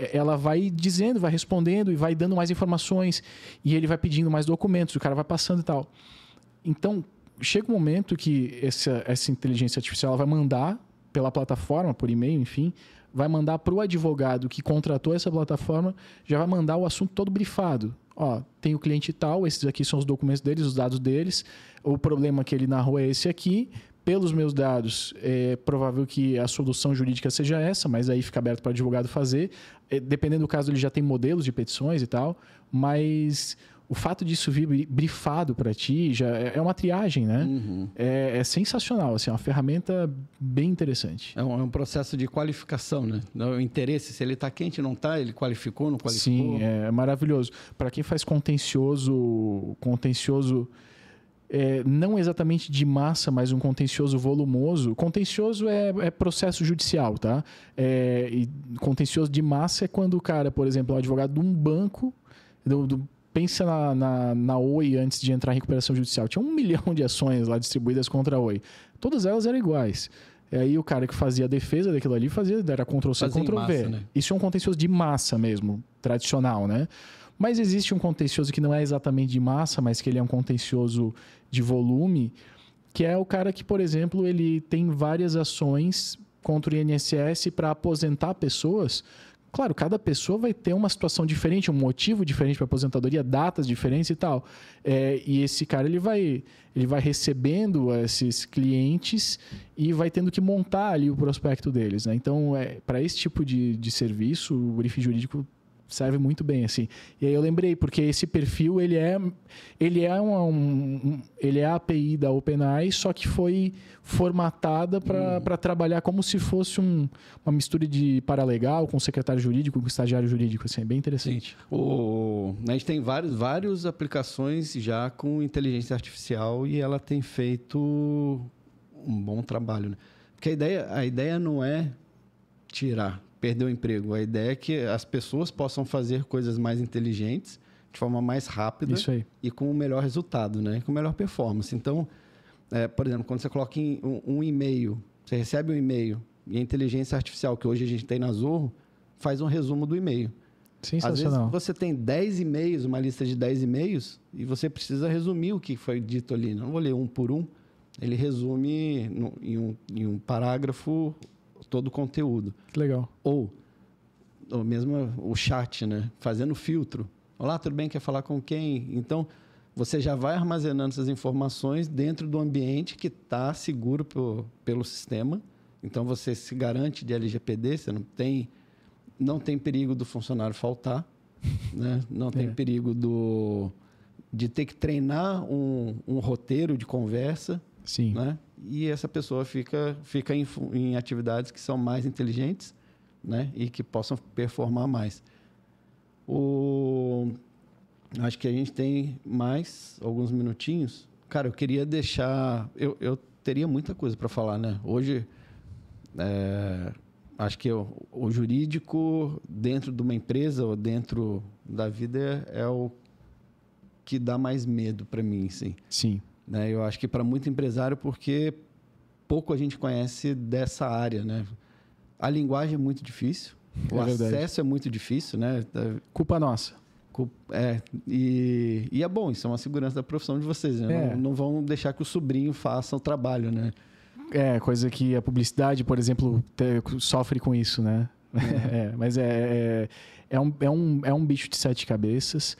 é, ela vai dizendo, vai respondendo e vai dando mais informações e ele vai pedindo mais documentos, o cara vai passando e tal. Então, chega um momento que essa, essa inteligência artificial vai mandar pela plataforma, por e-mail, enfim, vai mandar para o advogado que contratou essa plataforma, já vai mandar o assunto todo brifado. Ó, tem o cliente tal, esses aqui são os documentos deles, os dados deles, o problema que ele narrou é esse aqui, pelos meus dados, é provável que a solução jurídica seja essa, mas aí fica aberto para o advogado fazer. É, dependendo do caso, ele já tem modelos de petições e tal, mas o fato disso vir brifado para ti já é, é uma triagem, né? Uhum. É, é, sensacional, assim, é uma ferramenta bem interessante. É um, é um, processo de qualificação, né? O interesse, se ele está quente, não está, ele qualificou, não qualificou. Sim, é maravilhoso. Para quem faz contencioso, contencioso é, não exatamente de massa, mas um contencioso volumoso. Contencioso é, é processo judicial, tá? É, contencioso de massa é quando o cara, por exemplo, é um advogado de um banco, do, do pensa na, na, na, Oi antes de entrar em recuperação judicial. Tinha um milhão de ações lá distribuídas contra a Oi. Todas elas eram iguais. E aí o cara que fazia a defesa daquilo ali fazia, era Ctrl-C, Ctrl-V. Né? Isso é um contencioso de massa mesmo, tradicional, né? Mas existe um contencioso que não é exatamente de massa, mas que ele é um contencioso de volume, que é o cara que, por exemplo, ele tem várias ações contra o INSS para aposentar pessoas. Claro, cada pessoa vai ter uma situação diferente, um motivo diferente para aposentadoria, datas diferentes e tal. É, e esse cara ele vai, ele vai recebendo esses clientes e vai tendo que montar ali o prospecto deles. Né? Então, é, para esse tipo de, de serviço, o briefing jurídico serve muito bem assim. E aí eu lembrei porque esse perfil ele é ele é um, um ele é a API da OpenAI, só que foi formatada para hum. trabalhar como se fosse um, uma mistura de paralegal com secretário jurídico, com estagiário jurídico, assim, é bem interessante. Sim. O, a gente tem vários várias aplicações já com inteligência artificial e ela tem feito um bom trabalho, né? Porque a ideia a ideia não é tirar perder o emprego. A ideia é que as pessoas possam fazer coisas mais inteligentes, de forma mais rápida e com o melhor resultado, né? com melhor performance. Então, é, por exemplo, quando você coloca um, um e-mail, você recebe um e-mail e a inteligência artificial que hoje a gente tem na Zorro faz um resumo do e-mail. Às vezes você tem 10 e-mails, uma lista de 10 e-mails, e você precisa resumir o que foi dito ali. Não vou ler um por um. Ele resume no, em, um, em um parágrafo todo o conteúdo. Que legal. Ou, ou mesmo o chat, né? Fazendo filtro. Olá, tudo bem? Quer falar com quem? Então, você já vai armazenando essas informações dentro do ambiente que está seguro pelo, pelo sistema. Então, você se garante de LGPD, você não tem, não tem perigo do funcionário faltar, né? não tem é. perigo do, de ter que treinar um, um roteiro de conversa. Sim. Né? e essa pessoa fica, fica em, em atividades que são mais inteligentes né? e que possam performar mais. O... Acho que a gente tem mais alguns minutinhos. Cara, eu queria deixar. Eu, eu teria muita coisa para falar, né? Hoje, é, acho que o, o, jurídico, dentro de uma empresa ou dentro da vida, é, é o que dá mais medo para mim, assim. sim. Sim. Né? Eu acho que para muito empresário, porque pouco a gente conhece dessa área. Né? A linguagem é muito difícil, é o acesso é muito difícil. Né? Tá, Culpa nossa. É, e, e é bom, isso é uma segurança da profissão de vocês. Né? É. Não, não vão deixar que o sobrinho faça o trabalho, né? É, coisa que a publicidade, por exemplo, te, sofre com isso, né? É. é, mas é, é, é, um, é, um, é um bicho de sete cabeças,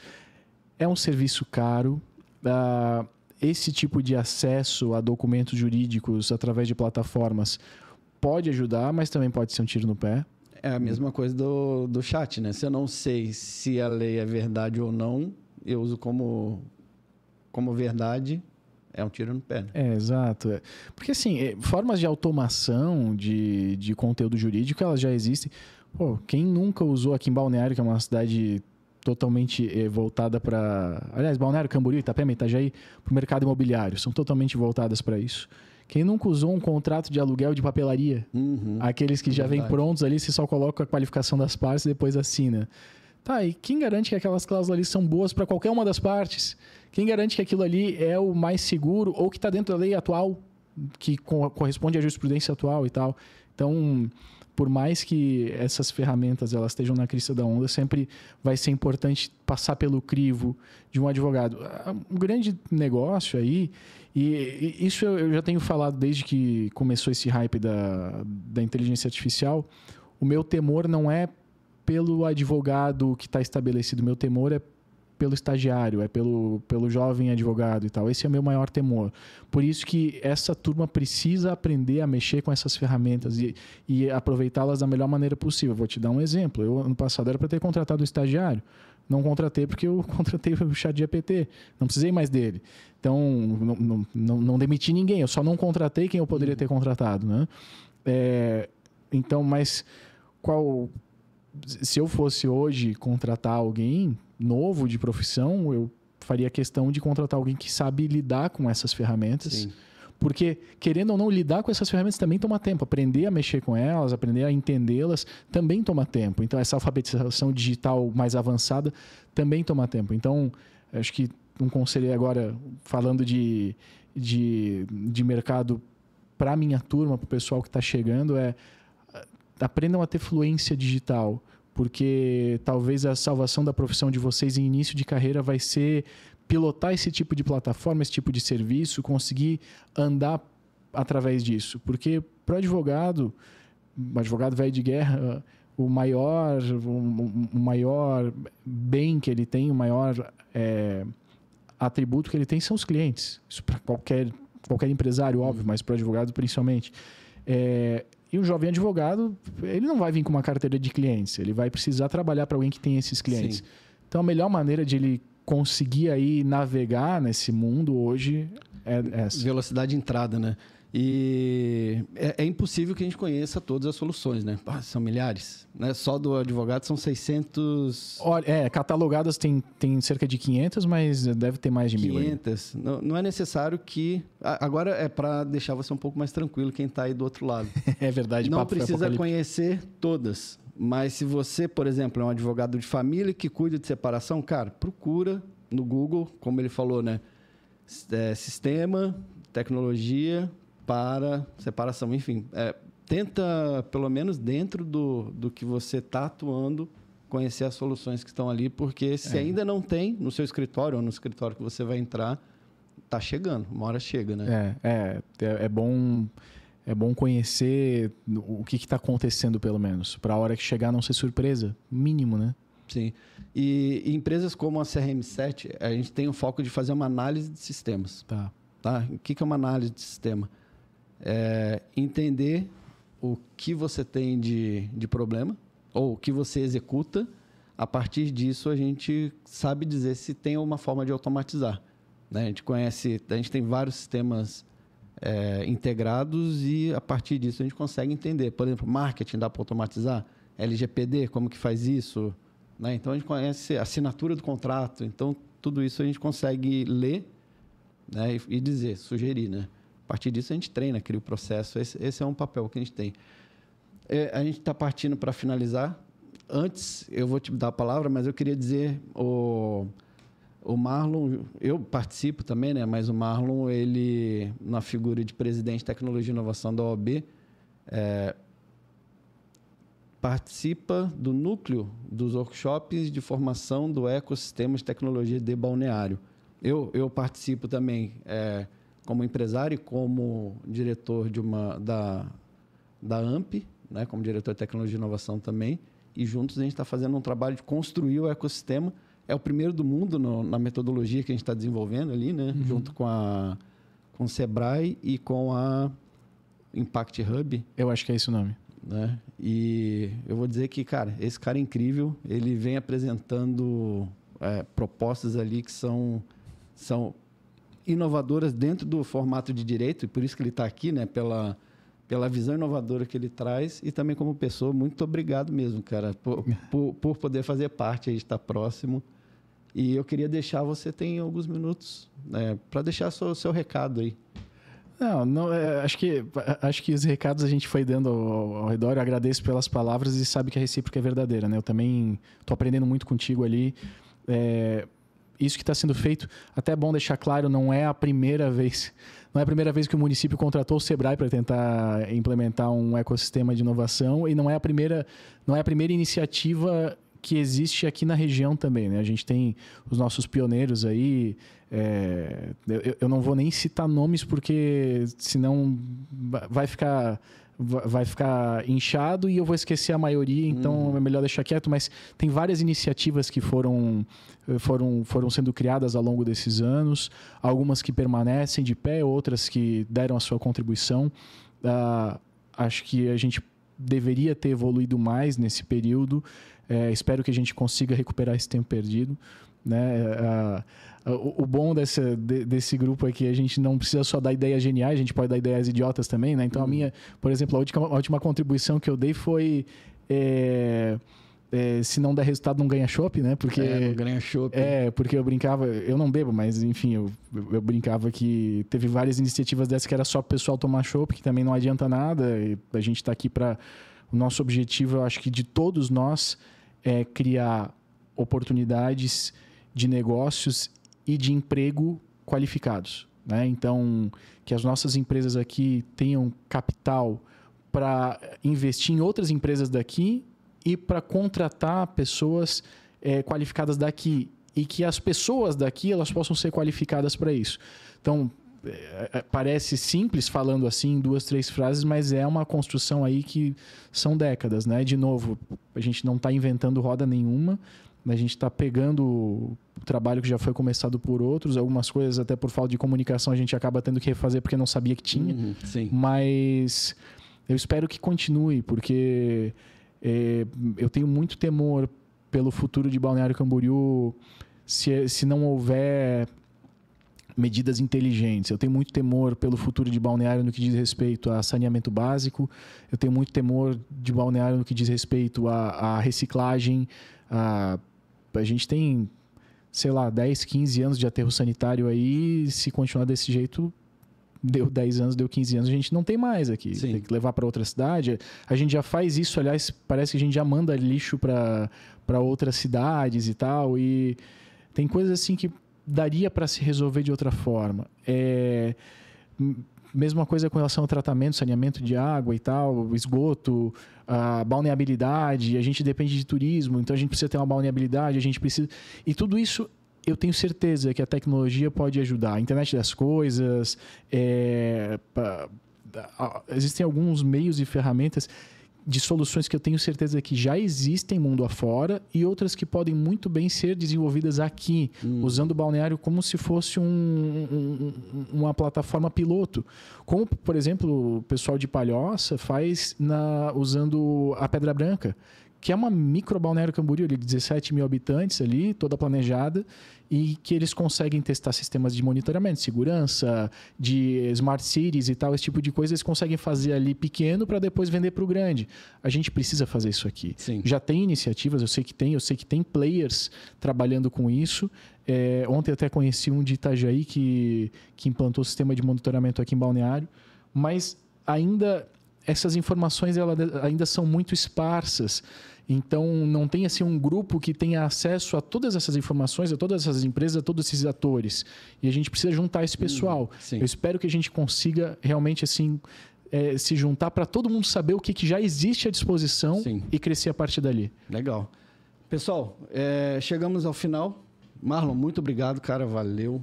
é um serviço caro. Uh, esse tipo de acesso a documentos jurídicos através de plataformas pode ajudar, mas também pode ser um tiro no pé. É a mesma coisa do, do chat, né? Se eu não sei se a lei é verdade ou não, eu uso como, como verdade, é um tiro no pé. Né? É, exato. É, porque, assim, é, formas de automação de, de conteúdo jurídico, elas já existem. Pô, quem nunca usou aqui em Balneário, que é uma cidade totalmente eh, voltada para. Aliás, Balneário Camboriú, Itapema, Itajaí, para o mercado imobiliário. São totalmente voltadas para isso. Quem nunca usou um contrato de aluguel de papelaria? Uhum, Aqueles que é já vêm prontos ali, você só coloca a qualificação das partes e depois assina. Tá, e quem garante que aquelas cláusulas ali são boas para qualquer uma das partes? Quem garante que aquilo ali é o mais seguro ou que está dentro da lei atual, que co corresponde à jurisprudência atual e tal? Então, por mais que essas ferramentas elas estejam na crista da onda, sempre vai ser importante passar pelo crivo de um advogado. Ah, um grande negócio aí, e isso eu já tenho falado desde que começou esse hype da, da inteligência artificial, o meu temor não é pelo advogado que está estabelecido, o meu temor é pelo estagiário, é pelo, pelo jovem advogado e tal. Esse é o meu maior temor. Por isso que essa turma precisa aprender a mexer com essas ferramentas e, e aproveitá-las da melhor maneira possível. Vou te dar um exemplo. Eu, ano passado, era para ter contratado um estagiário. Não contratei porque eu contratei o chat APT. Não precisei mais dele. Então, não, não, não, não demiti ninguém. Eu só não contratei quem eu poderia ter contratado, né? É, então, mas qual se eu fosse hoje contratar alguém, novo de profissão, eu faria questão de contratar alguém que sabe lidar com essas ferramentas. Sim. Porque, querendo ou não, lidar com essas ferramentas também toma tempo. Aprender a mexer com elas, aprender a entendê-las, também toma tempo. Então, essa alfabetização digital mais avançada também toma tempo. Então, acho que um conselho agora, falando de, de, de mercado para minha turma, para o pessoal que está chegando, é ah, aprendam a ter fluência digital porque talvez a salvação da profissão de vocês em início de carreira vai ser pilotar esse tipo de plataforma, esse tipo de serviço, conseguir andar através disso. Porque para o advogado, advogado velho de guerra, o maior, o maior bem que ele tem, o maior é, atributo que ele tem são os clientes. Isso para qualquer, qualquer empresário, óbvio, mas para o advogado principalmente. É, e o jovem advogado, ele não vai vir com uma carteira de clientes, ele vai precisar trabalhar para alguém que tem esses clientes. Sim. Então, a melhor maneira de ele conseguir aí navegar nesse mundo hoje é essa. Velocidade de entrada, né? E é, é, impossível que a gente conheça todas as soluções, né? Pá, ah, são milhares. Né? Só do advogado são 600. Olha, é, catalogadas tem, tem cerca de 500, mas deve ter mais de 500. mil. 500. Não, é necessário que. Agora é para deixar você um pouco mais tranquilo, quem está aí do outro lado. é verdade, Não precisa conhecer todas. Mas se você, por exemplo, é um advogado de família que cuida de separação, cara, procura no Google, como ele falou, né? É, sistema, tecnologia, para separação. Enfim, é, tenta, pelo menos dentro do, do que você está atuando, conhecer as soluções que estão ali, porque se é. ainda não tem no seu escritório ou no escritório que você vai entrar, está chegando, uma hora chega, né? É, é, é, é bom é bom conhecer o que está acontecendo, pelo menos, para a hora que chegar não ser surpresa, mínimo, né? Sim. E, e, empresas como a CRM7, a gente tem o foco de fazer uma análise de sistemas. Tá. tá? O que, que é uma análise de sistema? é, entender o que você tem de, de problema ou o que você executa. A partir disso, a gente sabe dizer se tem uma forma de automatizar. Né? A gente conhece, a gente tem vários sistemas é, integrados e a partir disso a gente consegue entender. Por exemplo, marketing dá para automatizar, LGPD, como que faz isso? Né? Então a gente conhece a assinatura do contrato. Então tudo isso a gente consegue ler né? e, e dizer, sugerir, né? partir disso, a gente treina, cria o processo. Esse, esse é um papel que a gente tem. É, a gente está partindo para finalizar. Antes, eu vou te dar a palavra, mas eu queria dizer o, o Marlon, eu participo também, né? mas o Marlon, ele, na figura de presidente de tecnologia e inovação da OAB, é, participa do núcleo dos workshops de formação do ecossistema de tecnologia de balneário. Eu, eu participo também é, como empresário e como diretor de uma, da, da AMP, né, como diretor de tecnologia e inovação também, e juntos a gente está fazendo um trabalho de construir o ecossistema. É o primeiro do mundo no, na metodologia que a gente está desenvolvendo ali, né, uhum. junto com a com o Sebrae e com a Impact Hub. Eu acho que é esse o nome. Né? E eu vou dizer que, cara, esse cara é incrível. Ele vem apresentando é, propostas ali que são, são inovadoras dentro do formato de direito, e por isso que ele está aqui, né? Pela, pela visão inovadora que ele traz e também como pessoa. Muito obrigado mesmo, cara, por, por, por poder fazer parte aí estar próximo. E eu queria deixar você tem alguns minutos né, para deixar seu, seu recado aí. Não, não é, acho, que, acho que os recados a gente foi dando ao, ao, redor. Eu agradeço pelas palavras e sabe que a recíproca é verdadeira, né? Eu também estou aprendendo muito contigo ali. É, isso que está sendo feito, até é bom deixar claro, não é a primeira vez, não é a primeira vez que o município contratou o Sebrae para tentar implementar um ecossistema de inovação e não é a primeira, não é a primeira iniciativa que existe aqui na região também, né? A gente tem os nossos pioneiros aí. É, eu, eu não vou nem citar nomes porque senão vai ficar vai ficar inchado e eu vou esquecer a maioria, então hum. é melhor deixar quieto. Mas tem várias iniciativas que foram, eh, foram, foram sendo criadas ao longo desses anos, algumas que permanecem de pé, outras que deram a sua contribuição. Uh, acho que a gente deveria ter evoluído mais nesse período. Uh, espero que a gente consiga recuperar esse tempo perdido. Né? Uh, o, o bom dessa, de, desse grupo é que a gente não precisa só dar ideias geniais, a gente pode dar ideias idiotas também, né? Então uhum. a minha, por exemplo, a última, a última contribuição que eu dei foi. É... É, se não der resultado, não ganha chopp, né? Porque, é, não ganha chopp. É, porque eu brincava, eu não bebo, mas enfim, eu, eu brincava que teve várias iniciativas dessas que era só o pessoal tomar chopp, que também não adianta nada. E a gente está aqui para. O nosso objetivo, eu acho que de todos nós, é criar oportunidades de negócios e de emprego qualificados. Né? Então, que as nossas empresas aqui tenham capital para investir em outras empresas daqui e para contratar pessoas é, qualificadas daqui e que as pessoas daqui elas possam ser qualificadas para isso. Então, eh, eh, parece simples falando assim em duas, três frases, mas é uma construção aí que são décadas, né? De novo, a gente não está inventando roda nenhuma, a gente está pegando o trabalho que já foi começado por outros, algumas coisas até por falta de comunicação a gente acaba tendo que refazer porque não sabia que tinha. Uhum, Mas eu espero que continue, porque é, eu tenho muito temor pelo futuro de Balneário Camboriú se, se não houver medidas inteligentes. Eu tenho muito temor pelo futuro de Balneário no que diz respeito a saneamento básico, eu tenho muito temor de Balneário no que diz respeito à reciclagem, a a gente tem, sei lá, 10, 15 anos de aterro sanitário aí, se continuar desse jeito, deu 10 anos, deu 15 anos, a gente não tem mais aqui. Sim. Tem que levar para outra cidade. A gente já faz isso, aliás, parece que a gente já manda lixo para outras cidades e tal. E tem coisas assim que daria para se resolver de outra forma. É, Mesma coisa com relação ao tratamento, saneamento de água e tal, esgoto, a balneabilidade. A gente depende de turismo, então a gente precisa ter uma balneabilidade, a gente precisa. E tudo isso eu tenho certeza que a tecnologia pode ajudar. A internet das coisas, é... existem alguns meios e ferramentas de soluções que eu tenho certeza que já existem mundo afora e outras que podem muito bem ser desenvolvidas aqui, hum. usando o balneário como se fosse um, um, uma plataforma piloto. Como, por exemplo, o pessoal de Palhoça faz na, usando a Pedra Branca, que é uma micro balneário Camboriú, é de 17 mil habitantes ali, toda planejada, e que eles conseguem testar sistemas de monitoramento, segurança, de smart cities e tal, esse tipo de coisa, eles conseguem fazer ali pequeno para depois vender para o grande. A gente precisa fazer isso aqui. Sim. Já tem iniciativas, eu sei que tem, eu sei que tem players trabalhando com isso. É, ontem até conheci um de Itajaí que, que implantou o sistema de monitoramento aqui em Balneário, mas ainda essas informações ela, ainda são muito esparsas. Então, não tem assim um grupo que tenha acesso a todas essas informações, a todas essas empresas, a todos esses atores. E a gente precisa juntar esse pessoal. Uhum, Eu espero que a gente consiga realmente assim é, se juntar para todo mundo saber o que, que já existe à disposição sim. e crescer a partir dali. Legal. Pessoal, é, chegamos ao final. Marlon, muito obrigado, cara. Valeu.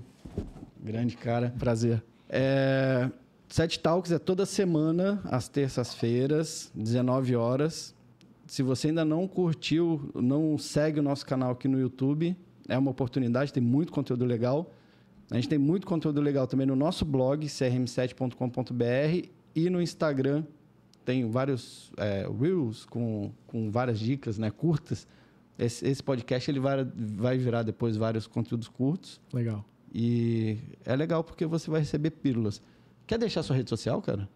Grande cara. Prazer. É, Sete Talks é toda semana, às terças-feiras, 19 horas. Se você ainda não curtiu, não segue o nosso canal aqui no YouTube, é uma oportunidade, tem muito conteúdo legal. A gente tem muito conteúdo legal também no nosso blog, crm7.com.br, e no Instagram tem vários é, reels com, com várias dicas né, curtas. Esse, esse podcast ele vai, vai virar depois vários conteúdos curtos. Legal. E é legal porque você vai receber pílulas. Quer deixar sua rede social, cara?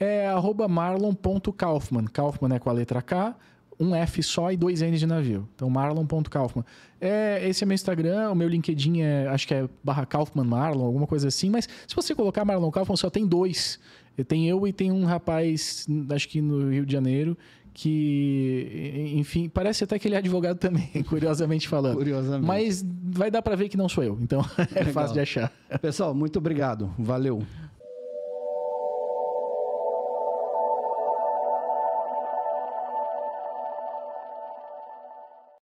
É arroba marlon.kaufman. Kaufman é com a letra K, um F só e dois N de navio. Então, marlon.kaufman. É, esse é meu Instagram, o meu LinkedIn é, acho que é barra Kaufman Marlon, alguma coisa assim, mas se você colocar Marlon Kaufman, só tem dois. Tem eu e tem um rapaz, acho que no Rio de Janeiro, que, enfim, parece até que ele é advogado também, curiosamente falando. Curiosamente. Mas vai dar para ver que não sou eu, então é Legal. fácil de achar. Pessoal, muito obrigado. Valeu.